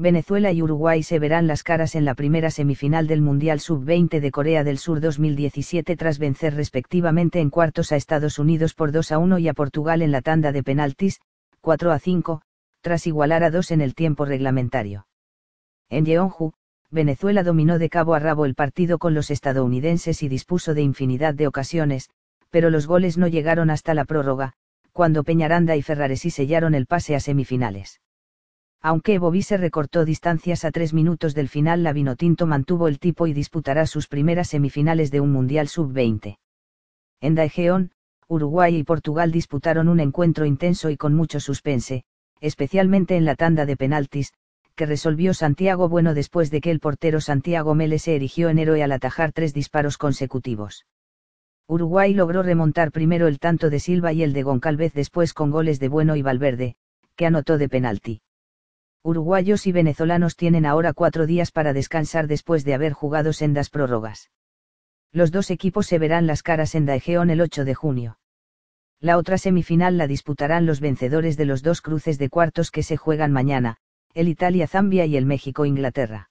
Venezuela y Uruguay se verán las caras en la primera semifinal del Mundial Sub-20 de Corea del Sur 2017 tras vencer respectivamente en cuartos a Estados Unidos por 2 a 1 y a Portugal en la tanda de penaltis, 4 a 5, tras igualar a 2 en el tiempo reglamentario. En Yeonju, Venezuela dominó de cabo a rabo el partido con los estadounidenses y dispuso de infinidad de ocasiones, pero los goles no llegaron hasta la prórroga, cuando Peñaranda y Ferraresi sellaron el pase a semifinales. Aunque Bobby se recortó distancias a tres minutos del final, la Vinotinto mantuvo el tipo y disputará sus primeras semifinales de un Mundial Sub-20. En Daejeon, Uruguay y Portugal disputaron un encuentro intenso y con mucho suspense, especialmente en la tanda de penaltis, que resolvió Santiago Bueno después de que el portero Santiago Mele se erigió en héroe al atajar tres disparos consecutivos. Uruguay logró remontar primero el tanto de Silva y el de Goncalvez después con goles de Bueno y Valverde, que anotó de penalti uruguayos y venezolanos tienen ahora cuatro días para descansar después de haber jugado sendas prórrogas. Los dos equipos se verán las caras en Daejeon el 8 de junio. La otra semifinal la disputarán los vencedores de los dos cruces de cuartos que se juegan mañana, el Italia-Zambia y el México-Inglaterra.